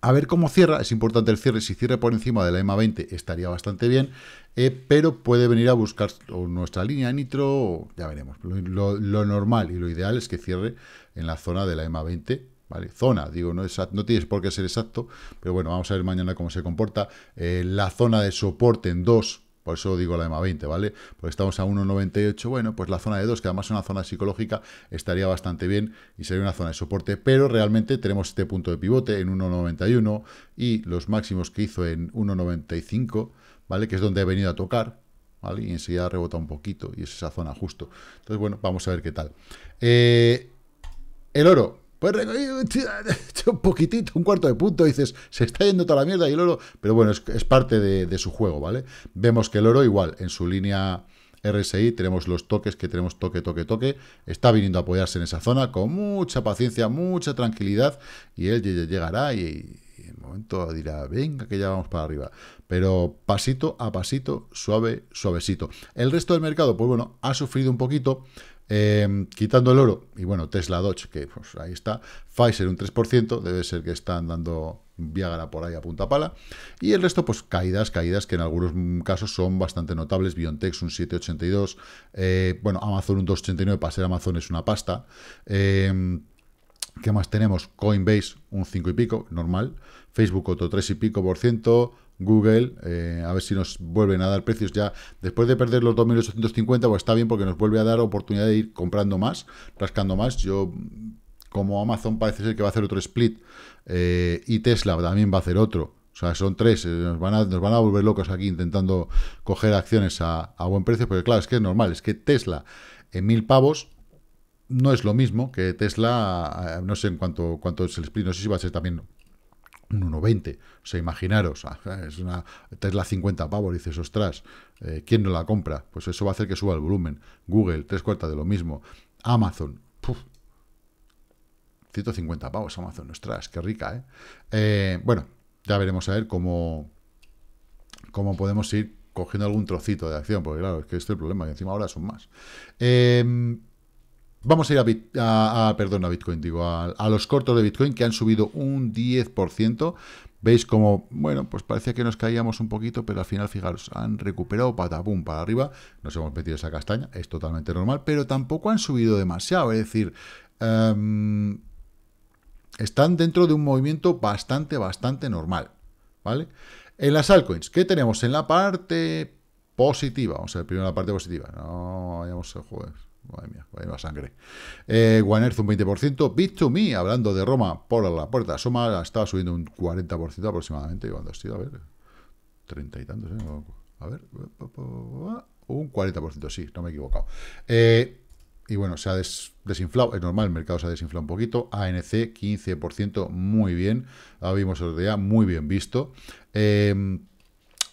a ver cómo cierra, es importante el cierre, si cierre por encima de la EMA 20 estaría bastante bien, eh, pero puede venir a buscar nuestra línea nitro, ya veremos. Lo, normal y lo ideal es que cierre en la zona de la EMA 20, ¿vale? Zona, digo, no, no tienes por qué ser exacto, pero bueno, vamos a ver mañana cómo se comporta. Eh, la zona de soporte en 2 por eso digo la EMA 20, ¿vale? Porque estamos a 1,98. Bueno, pues la zona de 2, que además es una zona psicológica, estaría bastante bien y sería una zona de soporte. Pero realmente tenemos este punto de pivote en 1,91 y los máximos que hizo en 1,95, ¿vale? Que es donde he venido a tocar, ¿vale? Y enseguida rebota un poquito y es esa zona justo. Entonces, bueno, vamos a ver qué tal. Eh, el oro, pues eh, eh, un poquitito, un cuarto de punto, dices, se está yendo toda la mierda y el oro, pero bueno, es, parte de, su juego, ¿vale? Vemos que el oro igual, en su línea RSI tenemos los toques que tenemos toque, toque, toque, está viniendo a apoyarse en esa zona con mucha paciencia, mucha tranquilidad y él llegará y, en momento dirá, venga que ya vamos para arriba, pero pasito a pasito, suave, suavecito. El resto del mercado, pues bueno, ha sufrido un poquito, Em, quitando el oro, y bueno, Tesla Dodge, que pues, ahí está, Pfizer un 3%, debe ser que están dando Viagra por ahí a punta pala, y el resto, pues caídas, caídas que en algunos casos son bastante notables, Biontech un 7,82, eh, bueno, Amazon un 2,89, para ser Amazon es una pasta, em, ¿qué más tenemos? Coinbase un 5 y pico, normal, Facebook otro 3 y pico por ciento, Google, eh, a ver si nos vuelven a dar precios ya después de perder los 2.850, pues está bien porque nos vuelve a dar oportunidad de ir comprando más, rascando más. Yo, como Amazon parece ser que va a hacer otro split eh, y Tesla también va a hacer otro, o sea, son tres, eh, nos van a, a volver locos aquí intentando coger acciones a, buen precio, porque claro, es que es normal, es que Tesla en mil pavos no es lo mismo que Tesla, no sé en cuánto, cuánto es el split, no sé si va a ser también 1,20. O sea, imaginaros, ah, es una Tesla 50 pavos, dices, ostras, eh, ¿quién no la compra? Pues eso va a hacer que suba el volumen. Google, tres cuartas de lo mismo. Amazon, 150 pavos Amazon, ostras, qué rica, ¿eh? ¿eh? Bueno, ya veremos a ver cómo, cómo podemos ir cogiendo algún trocito de acción, porque claro, es que este es el problema, que encima ahora son más. Eh, Vamos a ir a, Bitcoin, digo, a, los cortos de Bitcoin que han subido un 10%. Veis como, bueno, pues parecía que nos caíamos un poquito, pero al final, fijaros, han recuperado patabum para arriba. Nos hemos metido esa castaña, es totalmente normal, pero tampoco han subido demasiado. Es decir, em, están dentro de un movimiento bastante, bastante normal. ¿Vale? En las altcoins, ¿qué tenemos? En la parte positiva. Vamos a ver primero la parte positiva. No vayamos el jueves. Madre mía, vaya sangre. Eh, One Earth un 20%. Bit2Me, hablando de Roma, por la puerta. Soma estaba subiendo un 40% aproximadamente. cuando estoy? A ver, treinta y tantos. ¿eh? A ver, un 40%, sí, no me he equivocado. Eh, y bueno, se ha desinflado, es normal, el mercado se ha desinflado un poquito. ANC, 15%, muy bien. la vimos el día, muy bien visto. Eh,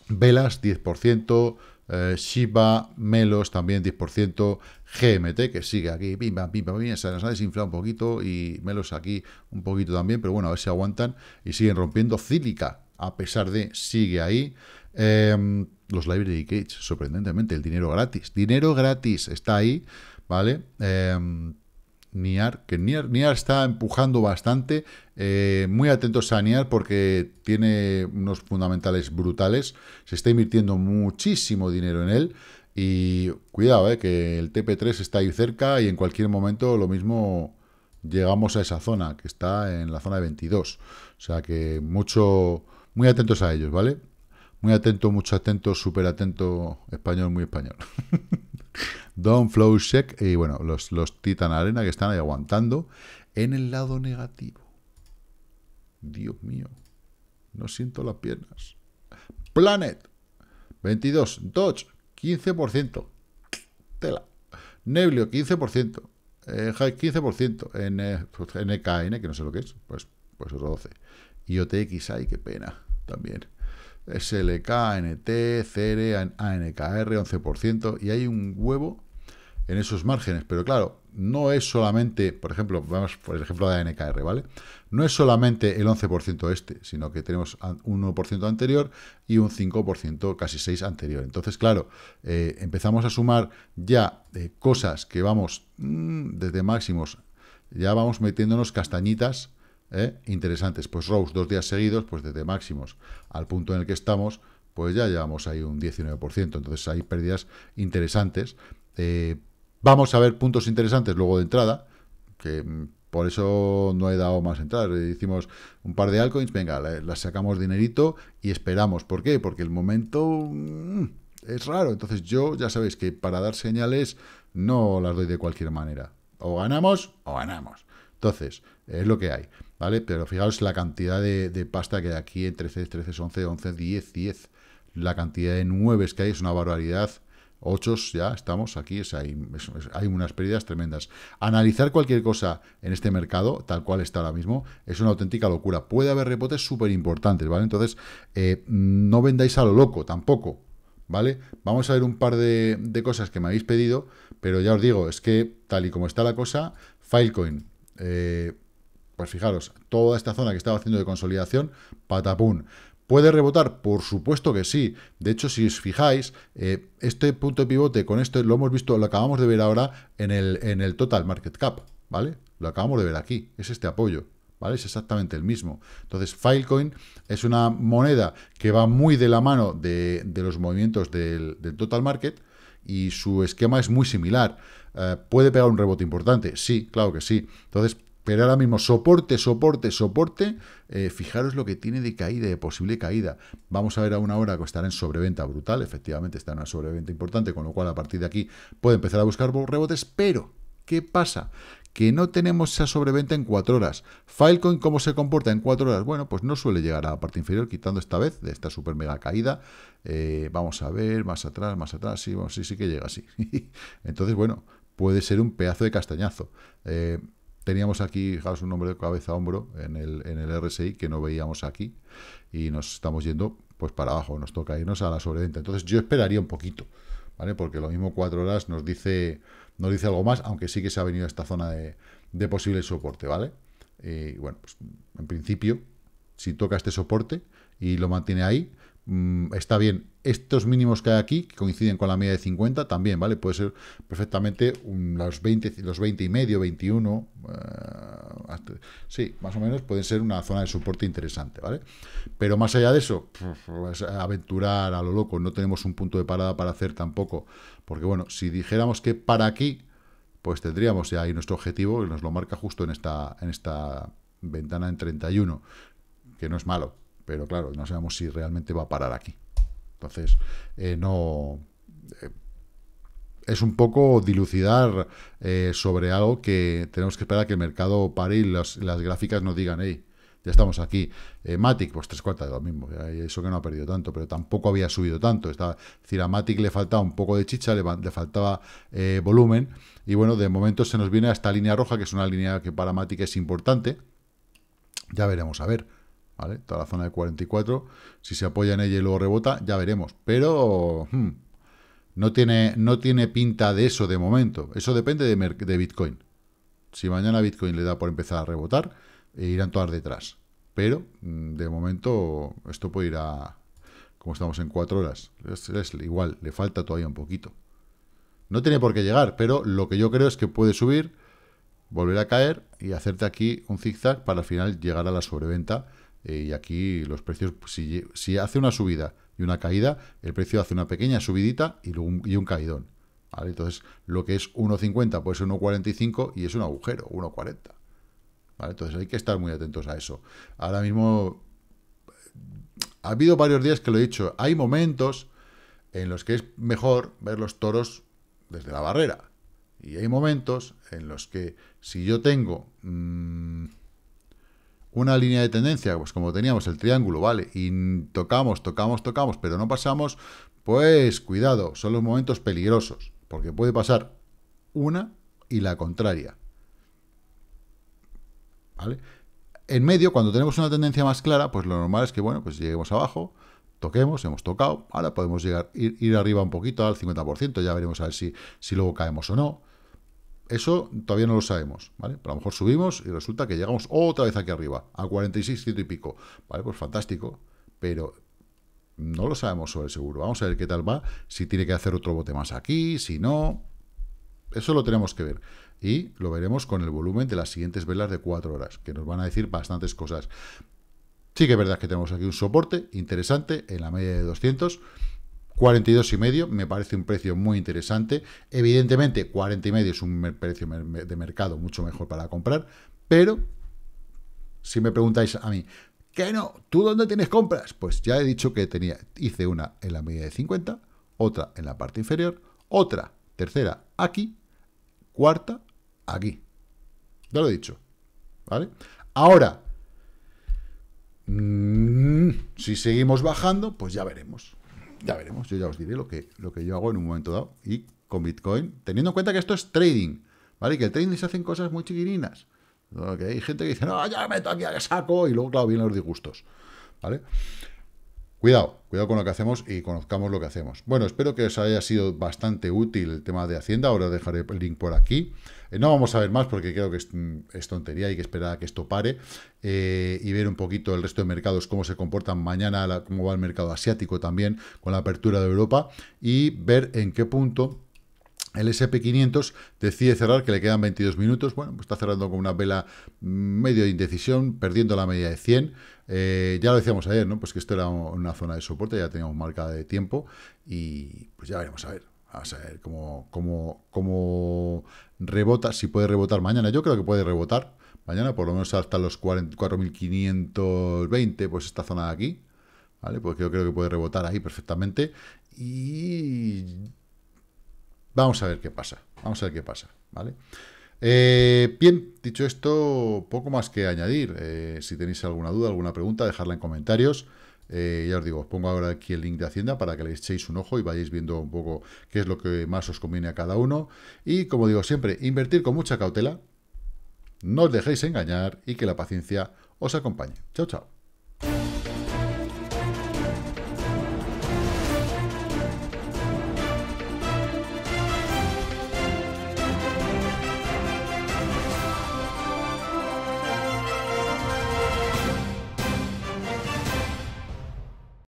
Velas 10%, eh, Shiba, Melos también 10%, GMT que sigue aquí, pim, pam, pim, se nos ha desinflado un poquito y Melos aquí un poquito también, pero bueno, a ver si aguantan y siguen rompiendo. Cílica, a pesar de, sigue ahí. Em, los Library Gates, sorprendentemente, el dinero gratis, dinero gratis está ahí, ¿vale? Em, Niar, que Niar, Niar está empujando bastante. Eh, muy atentos a Niar porque tiene unos fundamentales brutales. Se está invirtiendo muchísimo dinero en él. Y cuidado, eh, que el TP3 está ahí cerca y en cualquier momento lo mismo llegamos a esa zona, que está en la zona de 22. O sea que mucho, muy atentos a ellos, ¿vale? Muy atento, mucho atento, súper atento, español, muy español. Don Check y bueno, los, Titan Arena que están ahí aguantando en el lado negativo. Dios mío, no siento las piernas. Planet, 22. Dodge, 15%. Tela. Neblio, 15%. Eh, 15%. En, NKN, que no sé lo que es, pues, pues otro 12. Iotx Ay, qué pena, también. SLK, NT, CR, ANKR, 11%. Y hay un huevo en esos márgenes. Pero claro, no es solamente, por ejemplo, vamos por el ejemplo de NKR, ¿vale? No es solamente el 11% este, sino que tenemos un 1% anterior y un 5%, casi 6% anterior. Entonces, claro, eh, empezamos a sumar ya eh, cosas que vamos mm, desde máximos, ya vamos metiéndonos castañitas ¿eh? interesantes. Pues Rose, dos días seguidos, pues desde máximos al punto en el que estamos, pues ya llevamos ahí un 19%. Entonces hay pérdidas interesantes. Vamos a ver puntos interesantes luego de entrada, que por eso no he dado más entradas. Hicimos un par de altcoins, venga, las sacamos dinerito y esperamos. ¿Por qué? Porque el momento mm, es raro. Entonces yo, ya sabéis que para dar señales no las doy de cualquier manera. O ganamos o ganamos. Entonces, es lo que hay, ¿vale? Pero fijaos la cantidad de, pasta que hay aquí en 13, 13, 11, 11, 10, 10. La cantidad de nueves que hay es una barbaridad Ochos ya estamos aquí, hay, hay, unas pérdidas tremendas. Analizar cualquier cosa en este mercado, tal cual está ahora mismo, es una auténtica locura. Puede haber repotes súper importantes, ¿vale? Entonces, eh, no vendáis a lo loco tampoco, ¿vale? Vamos a ver un par de, cosas que me habéis pedido, pero ya os digo, es que tal y como está la cosa, Filecoin, eh, pues fijaros, toda esta zona que estaba haciendo de consolidación, patapún. ¿Puede rebotar? Por supuesto que sí. De hecho, si os fijáis, eh, este punto de pivote con esto lo hemos visto, lo acabamos de ver ahora en el, en el Total Market Cap, ¿vale? Lo acabamos de ver aquí, es este apoyo, ¿vale? Es exactamente el mismo. Entonces, Filecoin es una moneda que va muy de la mano de, los movimientos del, Total Market y su esquema es muy similar. Eh, ¿Puede pegar un rebote importante? Sí, claro que sí. Entonces, pero ahora mismo, soporte, soporte, soporte, eh, fijaros lo que tiene de caída, de posible caída. Vamos a ver a una hora que estará en sobreventa brutal, efectivamente está en una sobreventa importante, con lo cual a partir de aquí puede empezar a buscar rebotes, pero ¿qué pasa? que no tenemos esa sobreventa en cuatro horas. Filecoin, ¿cómo se comporta en cuatro horas? Bueno, pues no suele llegar a la parte inferior, quitando esta vez de esta super mega caída. Eh, vamos a ver, más atrás, más atrás, sí, sí, sí que llega así. Entonces, bueno, puede ser un pedazo de castañazo. Eh, teníamos aquí, fijaos, un nombre de cabeza a hombro en el, en el RSI que no veíamos aquí y nos estamos yendo pues para abajo, nos toca irnos a la sobreventa. Entonces yo esperaría un poquito, ¿vale? Porque lo mismo cuatro horas nos dice, nos dice algo más, aunque sí que se ha venido a esta zona de, de posible soporte, ¿vale? Y bueno, pues en principio, si toca este soporte y lo mantiene ahí, Mm, está bien. Estos mínimos que hay aquí, que coinciden con la media de 50, también, ¿vale? Puede ser perfectamente los, 20, los 20 y medio, 21, eh, sí, más o menos pueden ser una zona de soporte interesante, ¿vale? Pero más allá de eso, pues, aventurar a lo loco, no tenemos un punto de parada para hacer tampoco, porque bueno, si dijéramos que para aquí, pues tendríamos ya ahí nuestro objetivo, que nos lo marca justo en esta, en esta ventana en 31, que no es malo, pero claro, no sabemos si realmente va a parar aquí. Entonces, eh, no... Eh, es un poco dilucidar eh, sobre algo que tenemos que esperar a que el mercado pare y las gráficas nos digan, hey, ya estamos aquí. Matic, pues tres cuartas de lo mismo, eso que no ha perdido tanto, pero tampoco había subido tanto. Estaba, es decir, a Matic le faltaba un poco de chicha, le, faltaba volumen, y bueno, de momento se nos viene a esta línea roja, que es una línea que para Matic es importante. Ya veremos, a ver. ¿vale? Toda la zona de 44, si se apoya en ella y luego rebota, ya veremos, pero hmm, no, tiene, no tiene pinta de eso de momento, eso depende de, Bitcoin. Si mañana Bitcoin le da por empezar a rebotar, eh, irán todas detrás, pero mm, de momento esto puede ir a, como estamos en 4 horas, es, es igual, le falta todavía un poquito. No tiene por qué llegar, pero lo que yo creo es que puede subir, volver a caer y hacerte aquí un zigzag para al final llegar a la sobreventa eh, y aquí los precios, pues, si, hace una subida y una caída, el precio hace una pequeña subidita y, un, y un caidón. Entonces, lo que es 1,50 puede ser 1,45 y es un agujero, 1,40. Entonces, hay que estar muy atentos a eso. Ahora mismo, ha habido varios días que lo he dicho, hay momentos en los que es mejor ver los toros desde la barrera. Y hay momentos en los que si yo tengo... Mm, una línea de tendencia, pues como teníamos el triángulo, ¿vale? Y tocamos, tocamos, tocamos, pero no pasamos, pues cuidado, son los momentos peligrosos, porque puede pasar una y la contraria. ¿Vale? En medio, cuando tenemos una tendencia más clara, pues lo normal es que, bueno, pues lleguemos abajo, toquemos, hemos tocado, ahora podemos llegar, ir, ir arriba un poquito al 50%, ya veremos a ver si, si luego caemos o no. Eso todavía no lo sabemos, ¿vale? Pero a lo mejor subimos y resulta que llegamos otra vez aquí arriba, a 46, ciento y pico. Vale, pues fantástico, pero no lo sabemos sobre el seguro. Vamos a ver qué tal va, si tiene que hacer otro bote más aquí, si no... Eso lo tenemos que ver. Y lo veremos con el volumen de las siguientes velas de 4 horas, que nos van a decir bastantes cosas. Sí que es verdad que tenemos aquí un soporte interesante en la media de 200, 42 y medio me parece un precio muy interesante. Evidentemente, 40 y medio es un precio de mercado mucho mejor para comprar, pero si me preguntáis a mí, ¿qué no? ¿Tú dónde tienes compras? Pues ya he dicho que tenía, hice una en la medida de 50, otra en la parte inferior, otra, tercera, aquí, cuarta, aquí. Ya lo he dicho, ¿vale? Ahora, mm, si seguimos bajando, pues ya veremos ya veremos, yo ya os diré lo que, lo que yo hago en un momento dado. Y con Bitcoin, teniendo en cuenta que esto es trading, ¿vale? Y que el trading se hacen cosas muy chiquirinas. Que hay gente que dice, no, ya me meto aquí a que saco, y luego, claro, vienen los disgustos, ¿vale? Cuidado, cuidado con lo que hacemos y conozcamos lo que hacemos. Bueno, espero que os haya sido bastante útil el tema de Hacienda. Ahora dejaré el link por aquí. Eh, no vamos a ver más porque creo que es, mm, tontería. y que esperar a que esto pare eh, y ver un poquito el resto de mercados, cómo se comportan mañana, cómo va el mercado asiático también con la apertura de Europa y ver en qué punto el SP500 decide cerrar, que le quedan 22 minutos. Bueno, pues está cerrando con una vela mm, medio de indecisión, perdiendo la media de 100. Eh, ya lo decíamos ayer, ¿no? Pues que esto era una zona de soporte, ya teníamos marca de tiempo y pues ya veremos a ver. Vamos a ver cómo, rebota, si puede rebotar mañana. Yo creo que puede rebotar mañana, por lo menos hasta los 4.520, pues esta zona de aquí, ¿vale? Porque yo creo que puede rebotar ahí perfectamente. Y vamos a ver qué pasa, vamos a ver qué pasa, ¿vale? vale eh, bien, dicho esto, poco más que añadir. Eh, si tenéis alguna duda, alguna pregunta, dejadla en comentarios. Eh, ya os digo, os pongo ahora aquí el link de Hacienda para que le echéis un ojo y vayáis viendo un poco qué es lo que más os conviene a cada uno. Y como digo siempre, invertir con mucha cautela, no os dejéis engañar y que la paciencia os acompañe. Chao, chao.